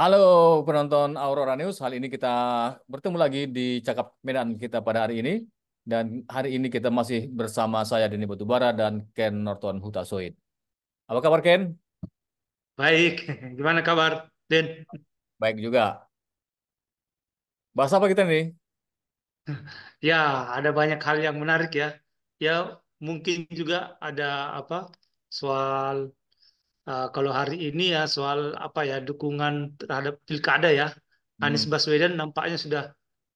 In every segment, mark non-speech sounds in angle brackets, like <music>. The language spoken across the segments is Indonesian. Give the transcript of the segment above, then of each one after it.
Halo penonton Aurora News, hari ini kita bertemu lagi di Cakap Medan kita pada hari ini. Dan hari ini kita masih bersama saya Dini Batubara dan Ken Norton Huta Soit. Apa kabar Ken? Baik, <laughs> gimana kabar Den? Baik juga. Bahasa apa kita nih? <laughs> Ya, ada banyak hal yang menarik ya. Ya, mungkin juga ada apa soal Eh, kalau hari ini ya soal apa ya dukungan terhadap pilkada ya hmm. Anies Baswedan nampaknya sudah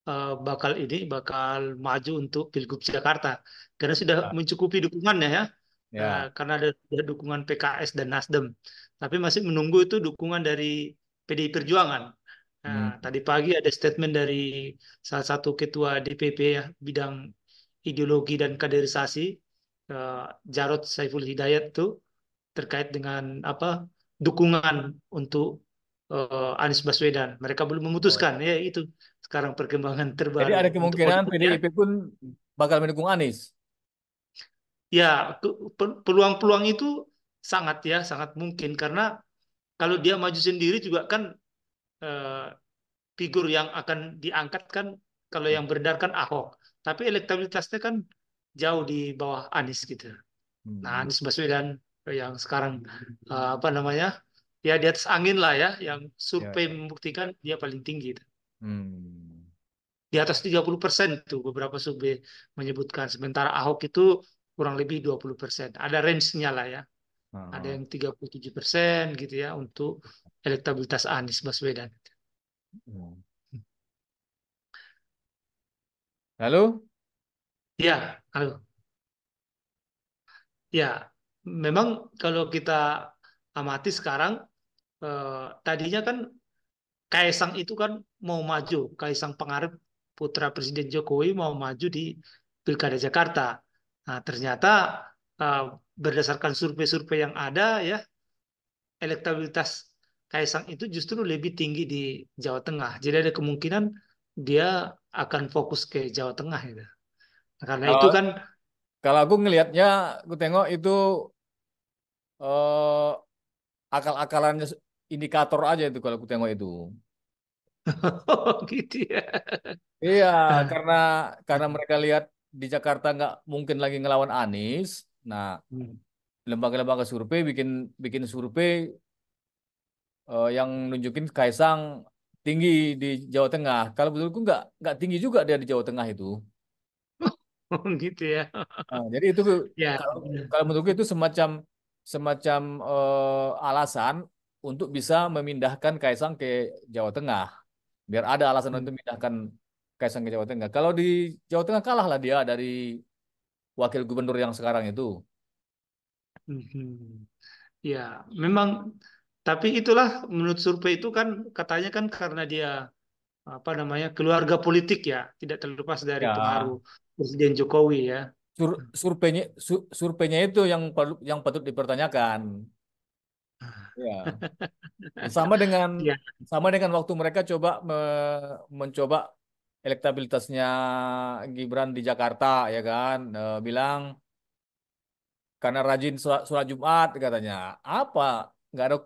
uh, bakal ini bakal maju untuk pilgub Jakarta karena sudah ya. mencukupi dukungannya ya. Ya. Uh, karena ada, ada dukungan PKS dan Nasdem, tapi masih menunggu itu dukungan dari PDI Perjuangan. Nah, hmm. tadi pagi ada statement dari salah satu ketua DPP ya bidang ideologi dan kaderisasi uh, Jarod Saiful Hidayat tuh terkait dengan apa dukungan untuk uh, Anies Baswedan. Mereka belum memutuskan oh. ya itu sekarang perkembangan <laughs> terbaru. Jadi ada kemungkinan PDIP pun bakal mendukung Anies. Ya, peluang-peluang itu sangat ya, sangat mungkin karena kalau dia maju sendiri juga kan uh, figur yang akan diangkat kan kalau yang beredar kan Ahok. Tapi elektabilitasnya kan jauh di bawah Anies gitu. Nah, hmm. Anies Baswedan yang sekarang uh, apa namanya ya di atas angin lah ya yang ya. survei yeah. membuktikan dia paling tinggi hmm. di atas 30 persen tuh beberapa survei menyebutkan sementara Ahok itu kurang lebih 20 persen ada range-nya lah ya -huh. ada ah. yang 37 persen gitu ya untuk elektabilitas Anies Baswedan hmm. halo ya halo ya memang kalau kita amati sekarang eh, tadinya kan Kaisang itu kan mau maju, Kaisang Pengarap putra Presiden Jokowi mau maju di Pilkada Jakarta. Nah, ternyata eh, berdasarkan survei-survei yang ada ya elektabilitas Kaisang itu justru lebih tinggi di Jawa Tengah. Jadi ada kemungkinan dia akan fokus ke Jawa Tengah ya. Nah, karena kalau, itu kan kalau aku ngelihatnya, aku tengok itu uh, eh, akal-akalannya indikator aja itu kalau aku tengok itu. <laughs> Oh, gitu ya. Iya, <laughs> karena karena mereka lihat di Jakarta nggak mungkin lagi ngelawan Anies. Nah, hmm. lembaga-lembaga survei bikin bikin survei uh, yang nunjukin Kaisang tinggi di Jawa Tengah. Kalau betulku nggak nggak tinggi juga dia di Jawa Tengah itu. <laughs> Oh, gitu ya. Nah, jadi itu ya. kalau, kalau menurutku itu semacam semacam uh, alasan untuk bisa memindahkan Kaisang ke Jawa Tengah. Biar ada alasan untuk hmm. memindahkan Kaisang ke Jawa Tengah. Kalau di Jawa Tengah kalahlah dia dari wakil gubernur yang sekarang itu. Hmm. Ya, memang tapi itulah menurut survei itu kan katanya kan karena dia apa namanya keluarga politik ya, tidak terlepas dari ya. pengaruh Presiden Jokowi ya sur, surveinya sur, itu yang yang patut dipertanyakan. Ya. <laughs> Sama dengan ya. sama dengan waktu mereka coba me, mencoba elektabilitasnya Gibran di Jakarta ya kan e, bilang karena rajin surat, surat Jumat katanya. Apa? Nggak ada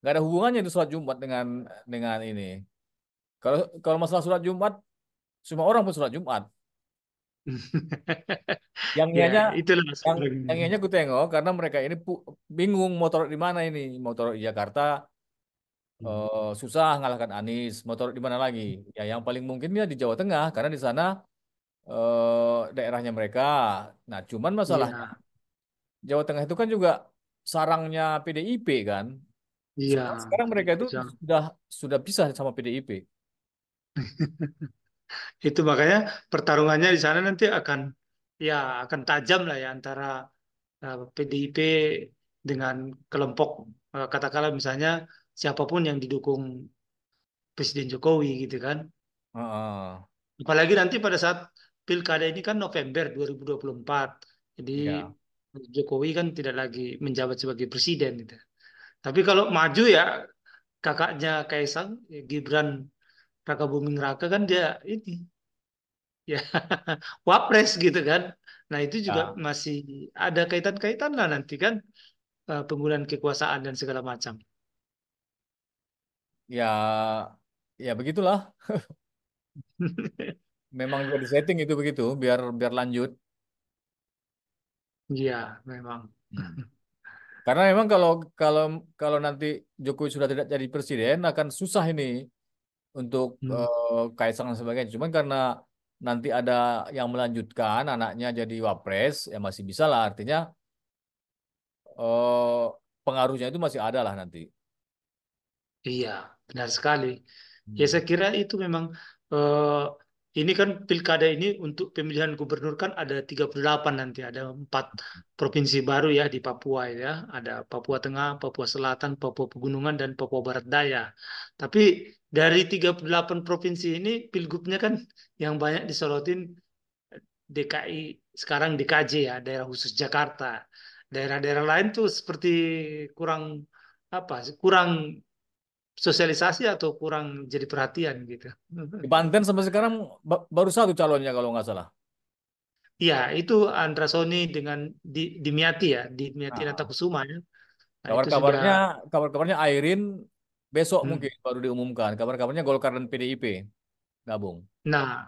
nggak ada hubungannya itu surat Jumat dengan dengan ini. Kalau kalau masalah surat Jumat semua orang pun surat Jumat <laughs> yang ianya ya, itulah yang, yang ianya aku tengok karena mereka ini bingung motor di mana ini motor Jakarta hmm. uh, susah ngalahkan Anies motor di mana lagi ya yang paling mungkinnya di Jawa Tengah karena di sana uh, daerahnya mereka nah cuman masalah ya. Jawa Tengah itu kan juga sarangnya PDIP kan iya sekarang, mereka itu Jangan. sudah sudah pisah sama PDIP <laughs> Itu makanya pertarungannya di sana nanti akan ya akan tajam lah ya antara uh, eh, PDIP dengan kelompok uh, katakanlah misalnya siapapun yang didukung Presiden Jokowi gitu kan. Uh -uh. Apalagi nanti pada saat pilkada ini kan November 2024. Jadi yeah. Iya. Jokowi kan tidak lagi menjabat sebagai presiden gitu. Tapi kalau maju ya kakaknya Kaisang Gibran Raka Buming Raka kan dia ini ya <laughs> wapres gitu kan. Nah itu juga ah. masih ada kaitan-kaitan lah nanti kan eh, penggunaan kekuasaan dan segala macam. Ya, ya begitulah. <laughs> memang juga setting itu begitu, biar biar lanjut. Iya, memang. Hmm. Karena memang kalau kalau kalau nanti Jokowi sudah tidak jadi presiden akan susah ini untuk hmm. uh, Kaisang dan sebagainya. Cuman karena nanti ada yang melanjutkan anaknya jadi wapres, ya masih bisa lah. Artinya uh, pengaruhnya itu masih ada lah nanti. Iya, benar sekali. Ya, hmm. Ya saya kira itu memang uh, ini kan pilkada ini untuk pemilihan gubernur kan ada 38 nanti, ada empat provinsi baru ya di Papua ya, ada Papua Tengah, Papua Selatan, Papua Pegunungan dan Papua Barat Daya. Tapi dari 38 provinsi ini pilgubnya kan yang banyak disorotin DKI sekarang DKJ ya daerah khusus Jakarta daerah-daerah lain tuh seperti kurang apa kurang sosialisasi atau kurang jadi perhatian gitu di Banten sampai sekarang baru satu calonnya kalau nggak salah Iya, itu Andrasoni dengan di, Dimiati ya, Dimiati nah. Natakusuma ya. Nah, kabar-kabarnya, sudah... kabar-kabarnya Airin Besok hmm. mungkin baru diumumkan. Kabar-kabarnya Golkar dan PDIP gabung. Nah,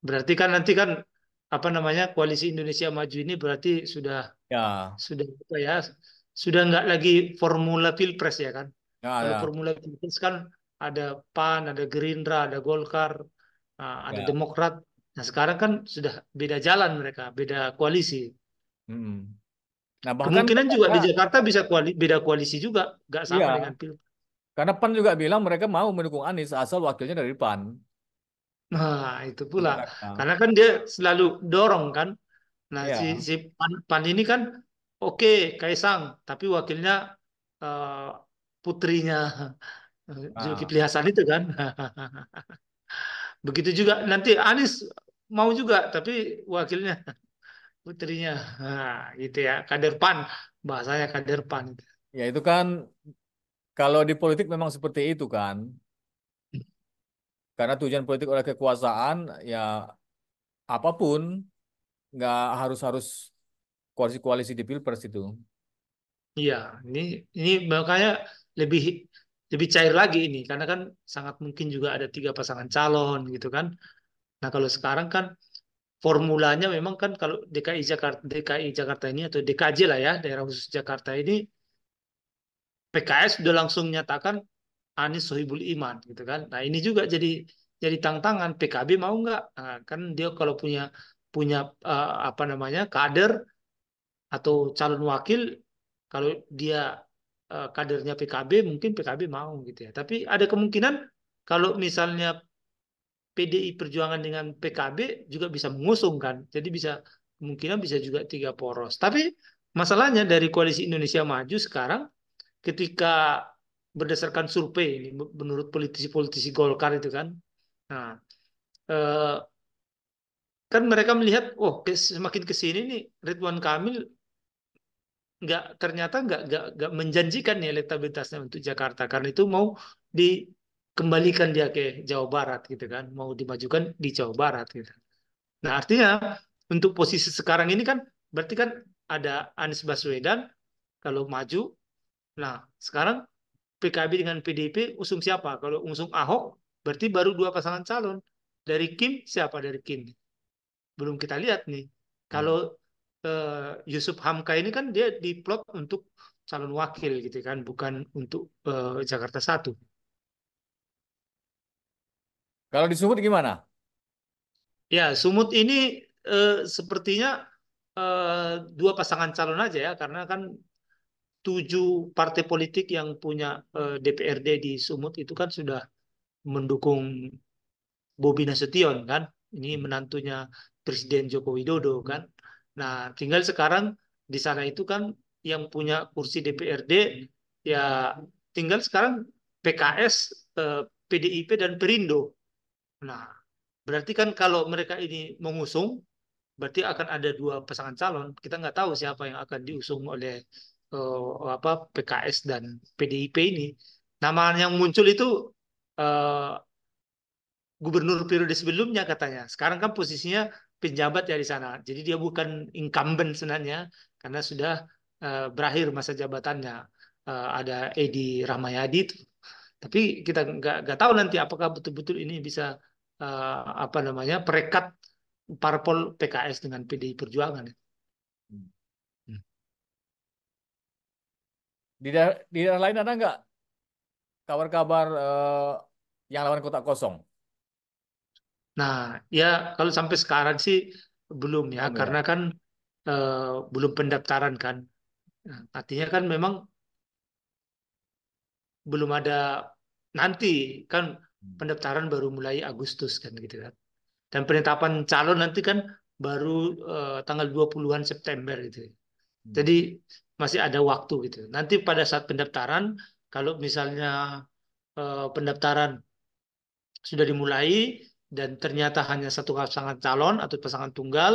berarti kan nanti kan apa namanya koalisi Indonesia Maju ini berarti sudah ya. sudah apa ya sudah nggak lagi formula pilpres ya kan? Ya, ya. formula pilpres kan ada PAN, ada Gerindra, ada Golkar, nah, ada ya. Demokrat. Nah sekarang kan sudah beda jalan mereka, beda koalisi. Hmm. Nah, bahkan, Kemungkinan juga di Jakarta bisa kuali, beda koalisi juga, nggak sama ya. dengan pilpres. Karena PAN juga bilang mereka mau mendukung Anies asal wakilnya dari PAN. Nah, itu gitu pula. Mereka. Karena kan dia selalu dorong kan. Nah, ya. si, si PAN, PAN ini kan oke okay, Kaisang, tapi wakilnya uh, putrinya nah. Hasan itu kan. <laughs> Begitu juga nanti Anies mau juga, tapi wakilnya putrinya. Nah, gitu ya, kader PAN, bahasanya kader PAN. Ya itu kan kalau di politik memang seperti itu kan. Karena tujuan politik oleh kekuasaan ya apapun nggak harus harus koalisi-koalisi di pilpres itu. Iya, ini ini makanya lebih lebih cair lagi ini karena kan sangat mungkin juga ada tiga pasangan calon gitu kan. Nah kalau sekarang kan formulanya memang kan kalau DKI Jakarta DKI Jakarta ini atau DKJ lah ya daerah khusus Jakarta ini PKS sudah langsung menyatakan Anies Sohibul Iman gitu kan. Nah ini juga jadi jadi tantangan PKB mau nggak? Nah, kan dia kalau punya punya uh, apa namanya kader atau calon wakil kalau dia uh, kadernya PKB mungkin PKB mau gitu ya. Tapi ada kemungkinan kalau misalnya PDI Perjuangan dengan PKB juga bisa mengusung kan. Jadi bisa kemungkinan bisa juga tiga poros. Tapi masalahnya dari koalisi Indonesia Maju sekarang ketika berdasarkan survei ini menurut politisi-politisi Golkar itu kan, nah, eh, kan mereka melihat, oh semakin kesini nih Ridwan Kamil nggak ternyata nggak nggak menjanjikan nih elektabilitasnya untuk Jakarta karena itu mau dikembalikan dia ke Jawa Barat gitu kan mau dimajukan di Jawa Barat gitu nah artinya untuk posisi sekarang ini kan berarti kan ada Anies Baswedan kalau maju Nah, sekarang PKB dengan PDIP usung siapa? Kalau usung Ahok, berarti baru dua pasangan calon. Dari Kim, siapa dari Kim? Belum kita lihat nih. Hmm. Kalau uh, Yusuf Hamka ini kan dia diplot untuk calon wakil gitu kan, bukan untuk uh, Jakarta satu. Kalau di Sumut gimana? Ya, Sumut ini uh, sepertinya uh, dua pasangan calon aja ya, karena kan tujuh partai politik yang punya eh, DPRD di Sumut itu kan sudah mendukung Bobi Nasution kan ini hmm. menantunya Presiden Joko Widodo hmm. kan nah tinggal sekarang di sana itu kan yang punya kursi DPRD ya tinggal sekarang PKS eh, PDIP dan Perindo nah berarti kan kalau mereka ini mengusung berarti akan ada dua pasangan calon. Kita nggak tahu siapa yang akan diusung oleh uh, apa PKS dan PDIP ini nama yang muncul itu uh, gubernur periode sebelumnya katanya. Sekarang kan posisinya penjabat ya di sana. Jadi dia bukan incumbent sebenarnya karena sudah uh, berakhir masa jabatannya. Uh, ada Edi Ramayadi itu. Tapi kita nggak nggak tahu nanti apakah betul-betul ini bisa uh, apa namanya perekat parpol PKS dengan PDI Perjuangan. Di daerah, di daerah lain ada nggak kabar-kabar uh, yang lawan kotak kosong? Nah, ya kalau sampai sekarang sih belum ya, belum ya? karena kan uh, belum pendaftaran kan. Nah, artinya kan memang belum ada nanti kan hmm. pendaftaran baru mulai Agustus kan gitu kan. Dan penetapan calon nanti kan baru uh, tanggal 20-an September gitu. Hmm. Jadi masih ada waktu gitu. Nanti pada saat pendaftaran, kalau misalnya eh, pendaftaran sudah dimulai dan ternyata hanya satu pasangan calon atau pasangan tunggal,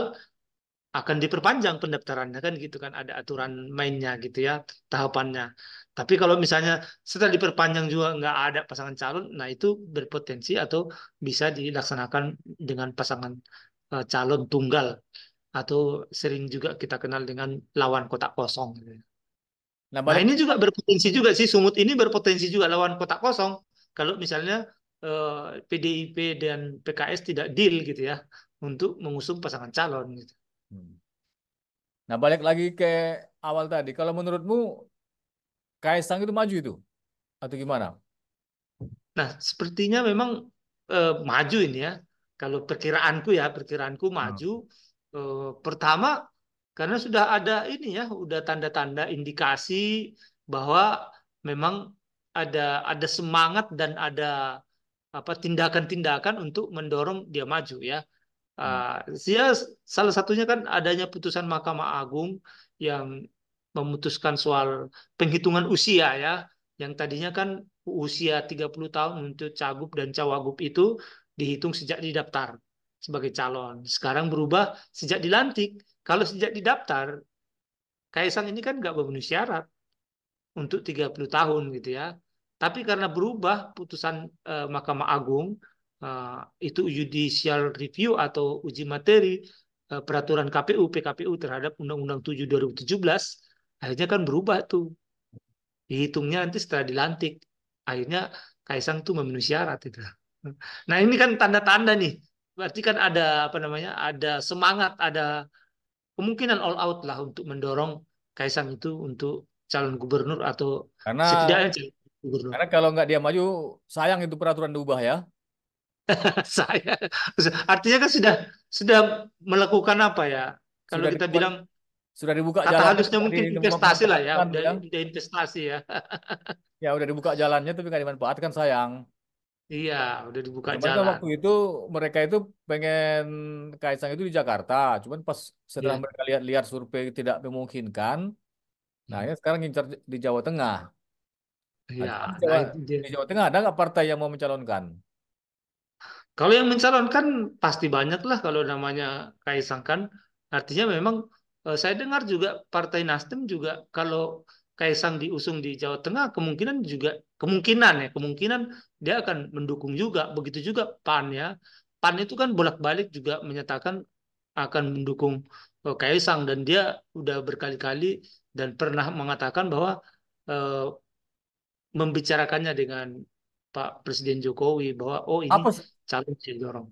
akan diperpanjang pendaftarannya kan gitu kan ada aturan mainnya gitu ya tahapannya. Tapi kalau misalnya setelah diperpanjang juga nggak ada pasangan calon, nah itu berpotensi atau bisa dilaksanakan dengan pasangan eh, calon tunggal atau sering juga kita kenal dengan lawan kotak kosong. Gitu ya. Nah, nah ini juga berpotensi juga sih Sumut ini berpotensi juga lawan kotak kosong kalau misalnya eh, PDIP dan PKS tidak deal gitu ya untuk mengusung pasangan calon gitu. Hmm. Nah balik lagi ke awal tadi, kalau menurutmu Kaisang itu maju itu atau gimana? Nah sepertinya memang eh, maju ini ya. Kalau perkiraanku ya, perkiraanku hmm. maju. Hmm Eh, pertama karena sudah ada ini ya, udah tanda-tanda indikasi bahwa memang ada ada semangat dan ada apa tindakan-tindakan untuk mendorong dia maju ya. Uh, salah satunya kan adanya putusan Mahkamah Agung yang memutuskan soal penghitungan usia ya, yang tadinya kan usia 30 tahun untuk cagup dan cawagup itu dihitung sejak didaftar sebagai calon. Sekarang berubah sejak dilantik. Kalau sejak didaftar, Kaisang ini kan nggak memenuhi syarat untuk 30 tahun gitu ya. Tapi karena berubah putusan eh, Mahkamah Agung eh, itu judicial review atau uji materi eh, peraturan KPU PKPU terhadap Undang-Undang 7 2017 akhirnya kan berubah tuh. Dihitungnya nanti setelah dilantik. Akhirnya Kaisang tuh memenuhi syarat itu. Nah, ini kan tanda-tanda nih berarti kan ada apa namanya ada semangat ada kemungkinan all out lah untuk mendorong Kaisang itu untuk calon gubernur atau karena setidaknya calon gubernur. Karena kalau nggak dia maju sayang itu peraturan diubah ya. <laughs> saya artinya kan sudah sudah melakukan apa ya kalau sudah kita dibuat, bilang sudah dibuka kata jalan harusnya mungkin investasi lah ya udah, udah ya. investasi ya ya udah dibuka jalannya tapi nggak dimanfaatkan sayang Iya, udah dibuka Cuman kan jalan. waktu itu mereka itu pengen Kaisang itu di Jakarta. Cuman pas setelah yeah. mereka lihat-lihat survei tidak memungkinkan, nah hmm. ya sekarang ngincar di Jawa Tengah. Nah, iya. Di, nah, di Jawa Tengah ada nggak partai yang mau mencalonkan? Kalau yang mencalonkan pasti banyak lah kalau namanya Kaisang kan. Artinya memang eh, saya dengar juga Partai Nasdem juga kalau Kaisang diusung di Jawa Tengah kemungkinan juga kemungkinan ya kemungkinan dia akan mendukung juga begitu juga PAN ya PAN itu kan bolak-balik juga menyatakan akan mendukung eh, Kaisang dan dia udah berkali-kali dan pernah mengatakan bahwa eh, membicarakannya dengan Pak Presiden Jokowi bahwa oh ini apa, calon dorong.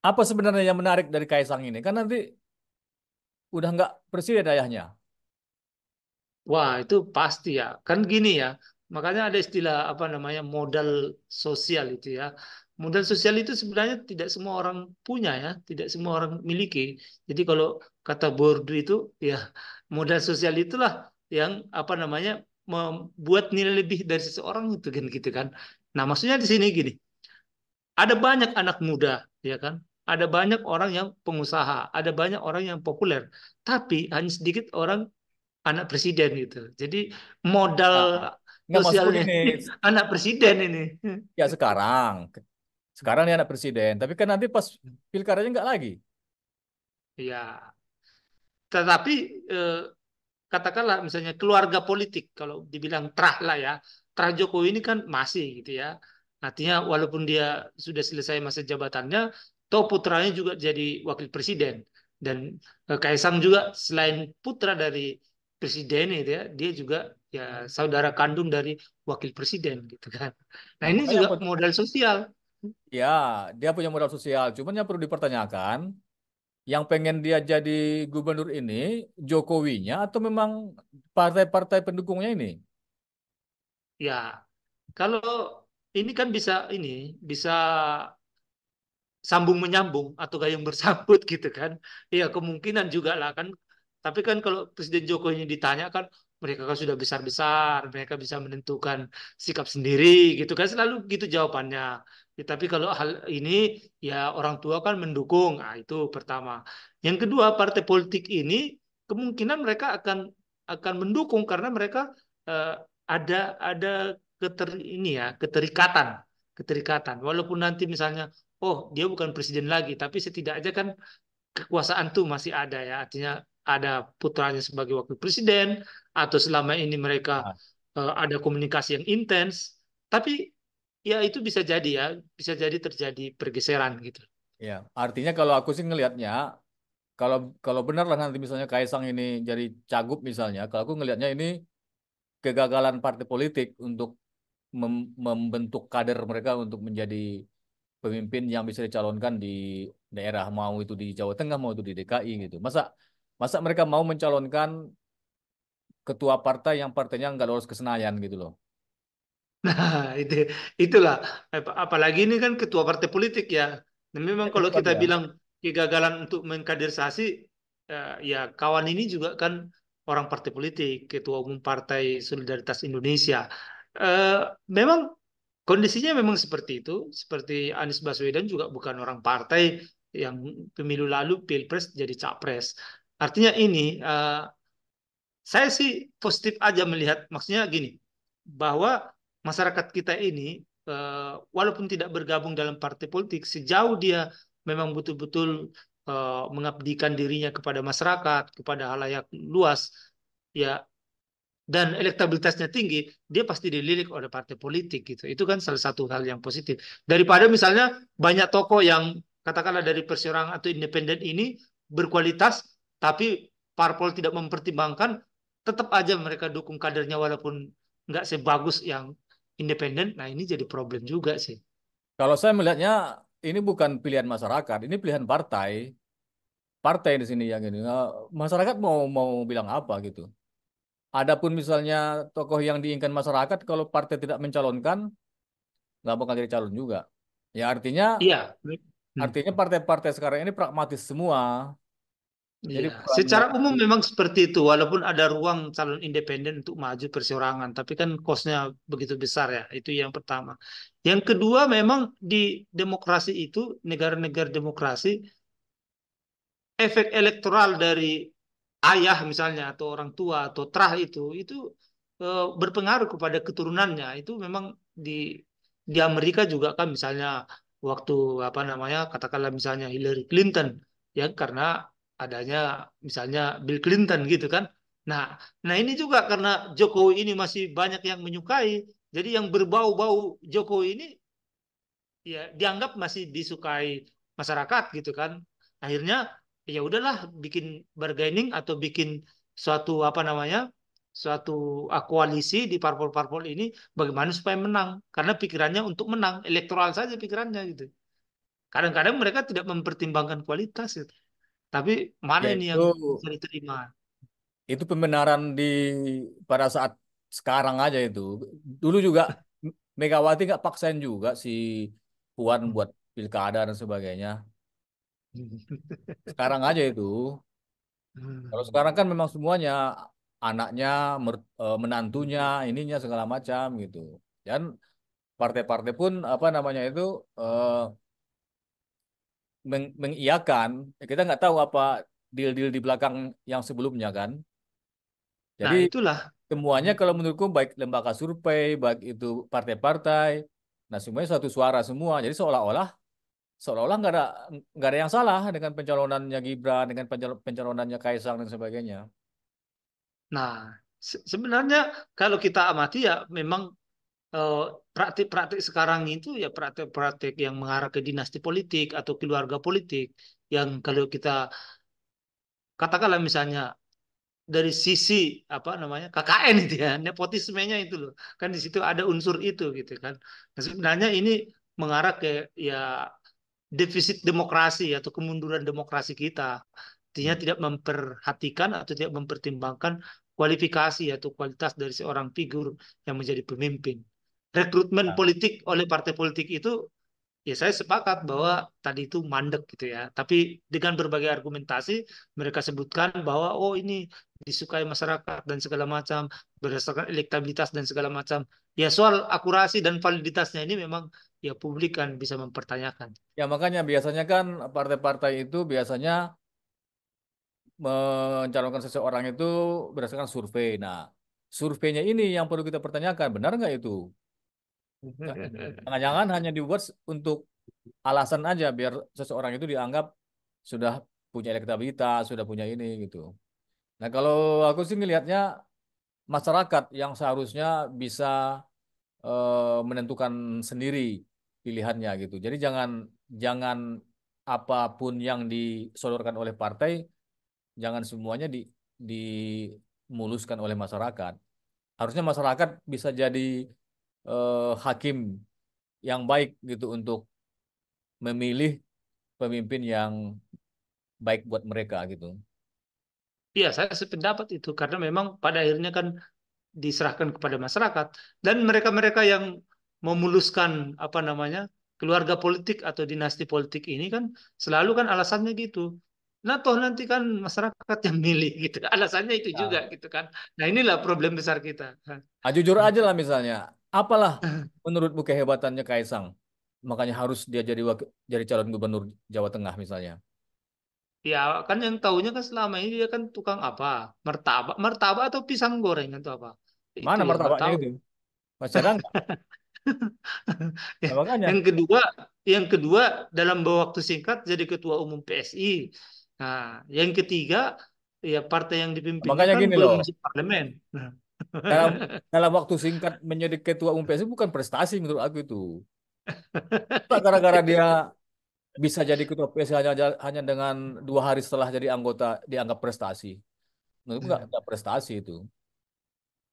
Apa sebenarnya yang menarik dari Kaisang ini? Kan nanti udah nggak presiden ayahnya. Wah itu pasti ya. Kan gini ya, Makanya ada istilah apa namanya modal sosial itu ya. Modal sosial itu sebenarnya tidak semua orang punya ya, tidak semua orang miliki. Jadi kalau kata Bourdieu itu ya modal sosial itulah yang apa namanya membuat nilai lebih dari seseorang itu kan gitu kan. Nah, maksudnya di sini gini. Ada banyak anak muda ya kan? Ada banyak orang yang pengusaha, ada banyak orang yang populer, tapi hanya sedikit orang anak presiden gitu. Jadi modal ah nggak masuk ini <laughs> anak presiden ini ya sekarang sekarang dia anak presiden tapi kan nanti pas pilkadanya nggak lagi ya tetapi eh, katakanlah misalnya keluarga politik kalau dibilang terah lah ya terah Jokowi ini kan masih gitu ya artinya walaupun dia sudah selesai masa jabatannya toh putranya juga jadi wakil presiden dan eh, Kaisang juga selain putra dari presiden itu ya dia juga ya saudara kandung dari wakil presiden gitu kan nah ini Apa juga yang... modal sosial ya dia punya modal sosial cuman yang perlu dipertanyakan yang pengen dia jadi gubernur ini Jokowinya atau memang partai-partai pendukungnya ini? Ya, kalau ini kan bisa ini bisa sambung menyambung atau gayung bersambut <laughs> gitu kan? Iya kemungkinan juga lah kan tapi kan kalau Presiden Jokowi ini ditanya kan mereka kan sudah besar-besar, mereka bisa menentukan sikap sendiri gitu kan selalu gitu jawabannya. Ya, tapi kalau hal ini ya orang tua kan mendukung, nah, itu pertama. Yang kedua partai politik ini kemungkinan mereka akan akan mendukung karena mereka eh, ada ada keter ini ya keterikatan keterikatan walaupun nanti misalnya oh dia bukan presiden lagi tapi setidaknya kan kekuasaan tuh masih ada ya artinya ada putranya sebagai wakil presiden atau selama ini mereka uh, ada komunikasi yang intens tapi ya itu bisa jadi ya bisa jadi terjadi pergeseran gitu ya artinya kalau aku sih ngelihatnya kalau kalau benar lah nanti misalnya Kaisang ini jadi cagup misalnya kalau aku ngelihatnya ini kegagalan partai politik untuk mem membentuk kader mereka untuk menjadi pemimpin yang bisa dicalonkan di daerah mau itu di Jawa Tengah mau itu di DKI gitu masa Masa mereka mau mencalonkan ketua partai yang partainya nggak lolos ke Senayan gitu loh. Nah, itu itulah apalagi ini kan ketua partai politik ya. Nah, memang eh, kalau kita ya. bilang kegagalan untuk mengkaderisasi eh, ya kawan ini juga kan orang partai politik, ketua umum Partai Solidaritas Indonesia. Eh, memang kondisinya memang seperti itu, seperti Anies Baswedan juga bukan orang partai yang pemilu lalu pilpres jadi capres. Artinya ini uh, saya sih positif aja melihat maksudnya gini bahwa masyarakat kita ini uh, walaupun tidak bergabung dalam partai politik sejauh dia memang betul-betul uh, mengabdikan dirinya kepada masyarakat kepada halayak luas ya dan elektabilitasnya tinggi dia pasti dilirik oleh partai politik gitu itu kan salah satu hal yang positif daripada misalnya banyak tokoh yang katakanlah dari persiorang atau independen ini berkualitas tapi parpol tidak mempertimbangkan, tetap aja mereka dukung kadernya walaupun nggak sebagus yang independen. Nah ini jadi problem juga sih. Kalau saya melihatnya ini bukan pilihan masyarakat, ini pilihan partai. Partai di sini yang ini. Eh, masyarakat mau mau bilang apa gitu. Adapun misalnya tokoh yang diinginkan masyarakat, kalau partai tidak mencalonkan, nggak bakal jadi calon juga. Ya artinya, iya. artinya partai-partai sekarang ini pragmatis semua. Iya. Jadi ya, secara umum memang seperti itu, walaupun ada ruang calon independen untuk maju perseorangan, tapi kan kosnya begitu besar ya. Itu yang pertama. Yang kedua memang di demokrasi itu negara-negara demokrasi efek elektoral dari ayah misalnya atau orang tua atau terah itu itu e, berpengaruh kepada keturunannya. Itu memang di di Amerika juga kan misalnya waktu apa namanya katakanlah misalnya Hillary Clinton ya karena adanya misalnya Bill Clinton gitu kan. Nah, nah ini juga karena Jokowi ini masih banyak yang menyukai, jadi yang berbau-bau Jokowi ini ya dianggap masih disukai masyarakat gitu kan. Akhirnya ya udahlah bikin bargaining atau bikin suatu apa namanya suatu koalisi di parpol-parpol ini bagaimana supaya menang karena pikirannya untuk menang elektoral saja pikirannya gitu kadang-kadang mereka tidak mempertimbangkan kualitas gitu tapi mana ini yang itu, bisa diterima? Itu pembenaran di pada saat sekarang aja itu. Dulu juga <laughs> Megawati nggak paksain juga si Puan buat pilkada dan sebagainya. Sekarang aja itu. Kalau sekarang kan memang semuanya anaknya, e, menantunya, ininya segala macam gitu. Dan partai-partai pun apa namanya itu eh, meng mengiakan, ya kita nggak tahu apa deal-deal di belakang yang sebelumnya kan. Nah, Jadi nah, itulah semuanya hmm. kalau menurutku baik lembaga survei, baik itu partai-partai, nah semuanya satu suara semua. Jadi seolah-olah seolah-olah nggak ada nggak ada yang salah dengan pencalonannya Gibran, dengan pencalonannya Kaisang dan sebagainya. Nah, sebenarnya kalau kita amati ya memang praktik-praktik eh, sekarang itu ya praktik-praktik yang mengarah ke dinasti politik atau keluarga politik yang kalau kita katakanlah misalnya dari sisi apa namanya KKN itu ya nepotismenya itu loh kan di situ ada unsur itu gitu kan nah, sebenarnya ini mengarah ke ya defisit demokrasi atau kemunduran demokrasi kita artinya tidak memperhatikan atau tidak mempertimbangkan kualifikasi atau kualitas dari seorang figur yang menjadi pemimpin rekrutmen ya. politik oleh partai politik itu ya saya sepakat bahwa tadi itu mandek gitu ya. Tapi dengan berbagai argumentasi mereka sebutkan bahwa oh ini disukai masyarakat dan segala macam berdasarkan elektabilitas dan segala macam. Ya soal akurasi dan validitasnya ini memang ya publik kan bisa mempertanyakan. Ya makanya biasanya kan partai-partai itu biasanya mencalonkan seseorang itu berdasarkan survei. Nah, surveinya ini yang perlu kita pertanyakan, benar nggak itu? Nah, iya, iya, iya. Jangan-jangan hanya dibuat untuk alasan aja biar seseorang itu dianggap sudah punya elektabilitas, sudah punya ini gitu. Nah kalau aku sih ngelihatnya masyarakat yang seharusnya bisa e, menentukan sendiri pilihannya gitu. Jadi jangan jangan apapun yang disodorkan oleh partai jangan semuanya di dimuluskan oleh masyarakat. Harusnya masyarakat bisa jadi eh, hakim yang baik gitu untuk memilih pemimpin yang baik buat mereka gitu. Iya, saya sependapat itu karena memang pada akhirnya kan diserahkan kepada masyarakat dan mereka-mereka yang memuluskan apa namanya keluarga politik atau dinasti politik ini kan selalu kan alasannya gitu. Nah toh nanti kan masyarakat yang milih gitu, <laughs> alasannya itu nah. juga gitu kan. Nah inilah problem besar kita. Nah, jujur aja lah misalnya Apalah ah. menurutmu kehebatannya Kaisang? Makanya harus dia jadi wakil, jadi calon gubernur Jawa Tengah misalnya. Ya kan yang tahunya kan selama ini dia kan tukang apa? martabak, martabak atau pisang goreng atau apa? Mana itu mertabaknya itu? Masih ya, makanya. Yang kedua, yang kedua dalam waktu singkat jadi ketua umum PSI. Nah, yang ketiga ya partai yang dipimpin kan gini belum loh. masuk parlemen. Nah dalam, <laughs> dalam waktu singkat menjadi ketua umum PSSI bukan prestasi menurut aku itu. gara-gara dia bisa jadi ketua PSSI hanya, hanya dengan dua hari setelah jadi anggota dianggap prestasi. menurut iya. nggak prestasi itu.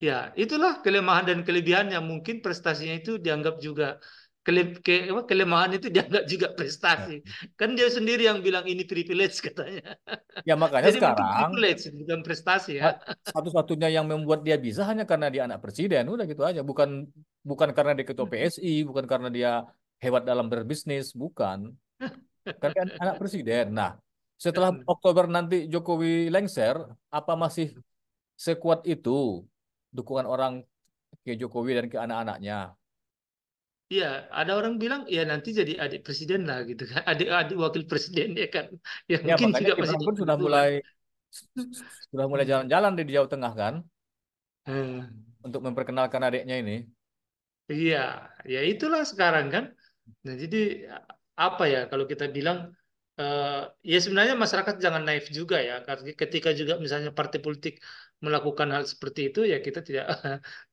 Ya, itulah kelemahan dan kelebihan yang mungkin prestasinya itu dianggap juga kelem ke, apa, kelemahan itu dianggap juga prestasi. Ya. Kan dia sendiri yang bilang ini privilege <laughs> katanya. Ya makanya Jadi sekarang privilege bukan prestasi ya. Satu-satunya yang membuat dia bisa hanya karena dia anak presiden, udah gitu aja, bukan bukan karena dia ketua hmm. PSI, bukan karena dia hebat dalam berbisnis, bukan. Karena anak presiden. Nah, setelah hmm. Oktober nanti Jokowi lengser, apa masih sekuat itu dukungan orang ke Jokowi dan ke anak-anaknya? Iya, ada orang bilang ya nanti jadi adik presiden lah gitu kan, adik-adik wakil presiden ya kan, ya, ya mungkin juga masih pun gitu sudah mulai sudah mulai jalan-jalan di Jawa Tengah kan, hmm. untuk memperkenalkan adiknya ini. Iya, ya itulah sekarang kan. Nah jadi apa ya kalau kita bilang uh, ya sebenarnya masyarakat jangan naif juga ya, ketika juga misalnya partai politik melakukan hal seperti itu ya kita tidak <laughs>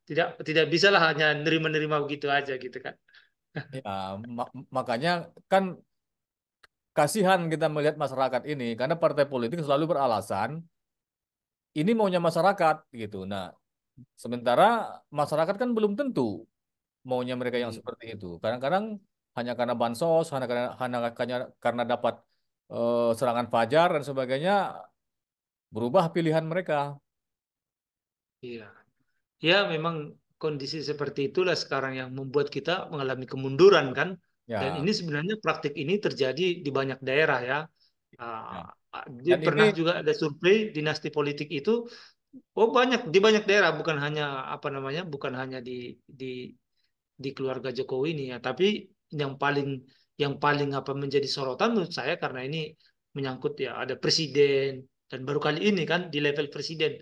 tidak tidak bisa lah hanya nerima-nerima begitu aja gitu kan. Ya, mak makanya kan kasihan kita melihat masyarakat ini karena partai politik selalu beralasan ini maunya masyarakat gitu. Nah, sementara masyarakat kan belum tentu maunya mereka yang hmm. seperti itu. Kadang-kadang hanya karena bansos, hanya karena hanya karena dapat uh, serangan fajar dan sebagainya berubah pilihan mereka Iya. Ya memang kondisi seperti itulah sekarang yang membuat kita mengalami kemunduran kan. Ya. Dan ini sebenarnya praktik ini terjadi di banyak daerah ya. ya. ya. Dan pernah ini... juga ada survei dinasti politik itu oh banyak di banyak daerah bukan hanya apa namanya bukan hanya di di di keluarga Jokowi ini ya tapi yang paling yang paling apa menjadi sorotan menurut saya karena ini menyangkut ya ada presiden dan baru kali ini kan di level presiden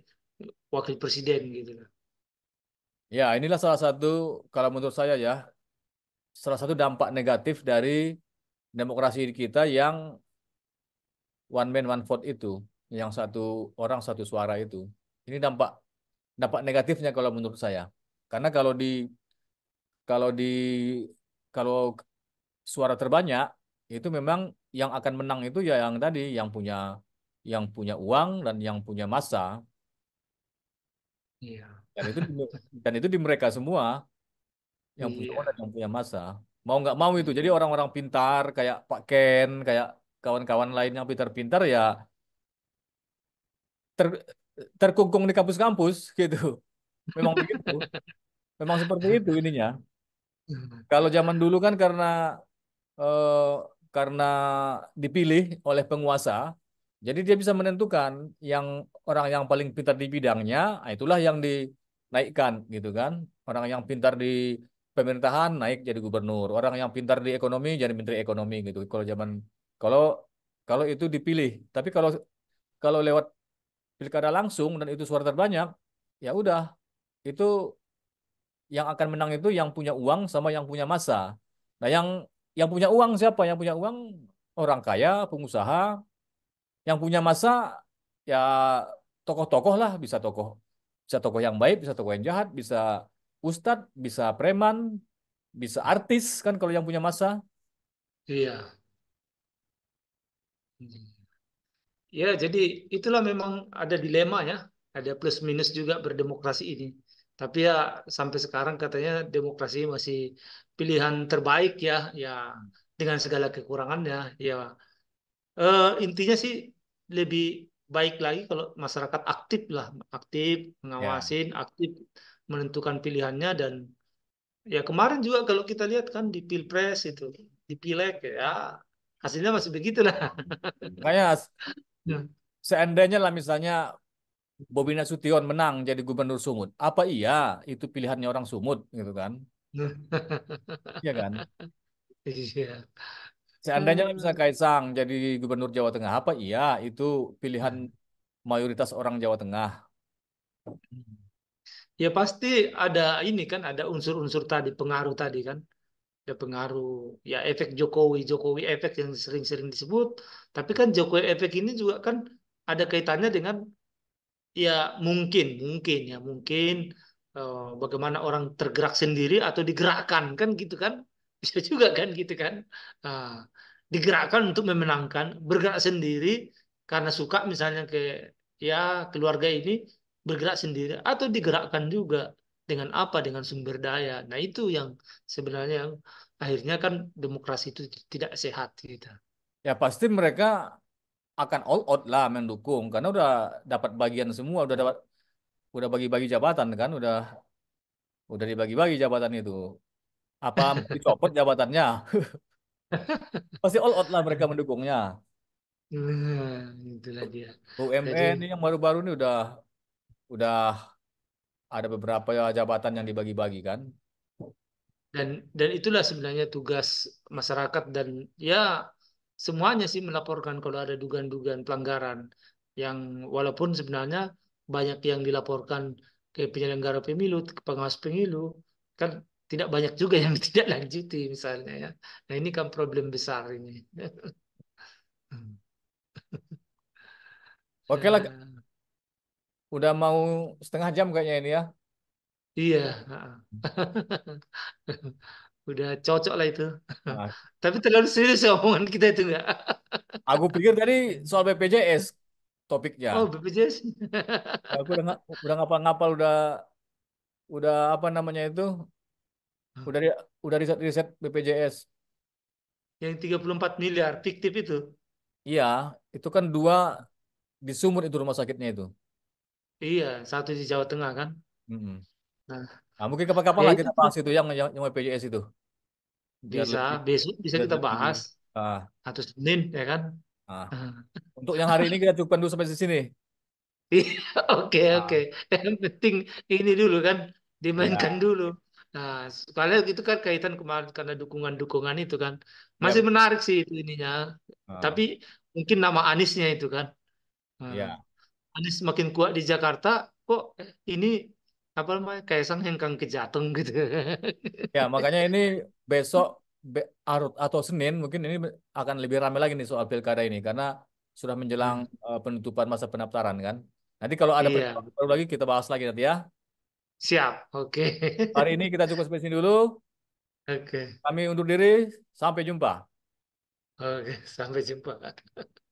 wakil presiden gitu Ya, inilah salah satu kalau menurut saya ya salah satu dampak negatif dari demokrasi kita yang one man one vote itu, yang satu orang satu suara itu. Ini dampak dampak negatifnya kalau menurut saya. Karena kalau di kalau di kalau suara terbanyak itu memang yang akan menang itu ya yang tadi yang punya yang punya uang dan yang punya masa. Iya. Dan itu di, dan itu di mereka semua yang punya iya. yang punya masa. Mau nggak mau itu. Jadi iya. orang-orang pintar kayak Pak Ken, kayak kawan-kawan lain yang pintar-pintar ya ter, terkungkung di kampus-kampus gitu. Memang begitu. Memang seperti itu ininya. Kalau zaman dulu kan karena eh, karena dipilih oleh penguasa, jadi dia bisa menentukan yang orang yang paling pintar di bidangnya, ah, itulah yang dinaikkan gitu kan. Orang yang pintar di pemerintahan naik jadi gubernur, orang yang pintar di ekonomi jadi menteri ekonomi gitu. Kalau zaman kalau kalau itu dipilih, tapi kalau kalau lewat pilkada langsung dan itu suara terbanyak, ya udah itu yang akan menang itu yang punya uang sama yang punya masa. Nah, yang yang punya uang siapa? Yang punya uang orang kaya, pengusaha, yang punya masa ya tokoh-tokoh lah, bisa tokoh bisa tokoh yang baik, bisa tokoh yang jahat, bisa ustadz, bisa preman, bisa artis kan kalau yang punya masa. Iya. Hmm. Ya, jadi itulah memang ada dilema ya ada plus minus juga berdemokrasi ini. Tapi ya sampai sekarang katanya demokrasi masih pilihan terbaik ya, ya dengan segala kekurangannya. Ya, uh, intinya sih lebih baik lagi kalau masyarakat aktif lah, aktif mengawasin, yeah. aktif menentukan pilihannya dan ya kemarin juga kalau kita lihat kan di pilpres itu, di pileg ya hasilnya masih begitulah. Kayak <laughs> hmm. seandainya lah misalnya Bobi Nasution menang jadi gubernur Sumut, apa iya itu pilihannya orang Sumut gitu kan? <laughs> Iya kan? Iya. Seandainya hmm. misalnya Kaisang jadi gubernur Jawa Tengah, apa iya itu pilihan hmm. mayoritas orang Jawa Tengah? Hmm. Ya pasti ada ini kan, ada unsur-unsur tadi, pengaruh tadi kan. ya pengaruh, ya efek Jokowi, Jokowi efek yang sering-sering disebut. Tapi kan Jokowi efek ini juga kan ada kaitannya dengan ya mungkin, mungkin ya mungkin uh, bagaimana orang tergerak sendiri atau digerakkan kan gitu kan <laughs> bisa juga kan gitu kan. Nah, digerakkan untuk memenangkan, bergerak sendiri karena suka misalnya ke ya keluarga ini bergerak sendiri atau digerakkan juga dengan apa dengan sumber daya. Nah, itu yang sebenarnya yang akhirnya kan demokrasi itu tidak sehat gitu. Ya pasti mereka akan all out lah mendukung karena udah dapat bagian semua, udah dapat udah bagi-bagi jabatan kan, udah udah dibagi-bagi jabatan itu. Apa <laughs> dicopot jabatannya? <laughs> Pasti all out lah mereka mendukungnya. Hmm, itulah dia. UMN ini yang baru-baru ini udah udah ada beberapa jabatan yang dibagi-bagi kan. Dan dan itulah sebenarnya tugas masyarakat dan ya semuanya sih melaporkan kalau ada dugaan-dugaan pelanggaran yang walaupun sebenarnya banyak yang dilaporkan ke penyelenggara pemilu, ke pengawas pemilu, kan tidak banyak juga yang <laughs> tidak lanjuti misalnya ya. Nah ini kan problem besar ini. <laughs> Oke lah, eh. udah mau setengah jam kayaknya ini ya. Iya, <laughs> udah cocok lah itu. Nah. Tapi terlalu serius ya omongan kita itu enggak. Aku pikir tadi soal BPJS topiknya. Oh BPJS. Aku udah udah ngapal-ngapal udah udah apa namanya itu Udah di, udah riset-riset BPJS. Yang 34 miliar fiktif itu? Iya, itu kan dua di sumur itu rumah sakitnya itu. Iya, satu di Jawa Tengah kan. Mm -hmm. Nah, nah, mungkin kapan-kapan ya kita bahas itu yang yang, yang BPJS itu. Biar bisa, lebih, besok bisa kita bahas. Ah. Atau Senin ya kan? Ah. ah. Untuk yang hari ini kita cukupkan dulu sampai di sini. Iya, <laughs> oke, oke. Okay, ah. okay. Yang penting ini dulu kan dimainkan ya. dulu. Nah, sekali itu kan kaitan kemarin karena dukungan-dukungan itu kan. Masih iya. menarik sih itu ininya. Uh. Tapi mungkin nama Anisnya itu kan. Uh. Anis makin kuat di Jakarta, kok ini apa namanya Kaisang hengkang ke Jateng gitu. Ya, makanya ini besok be, atau Senin mungkin ini akan lebih ramai lagi nih soal pilkada ini karena sudah menjelang hmm. eh, penutupan masa pendaftaran kan. Nanti kalau ada iya. baru lagi kita bahas lagi nanti ya. Siap, oke. Okay. Hari ini kita cukup sampai sini dulu. Oke. Okay. Kami undur diri, sampai jumpa. Oke, okay, sampai jumpa.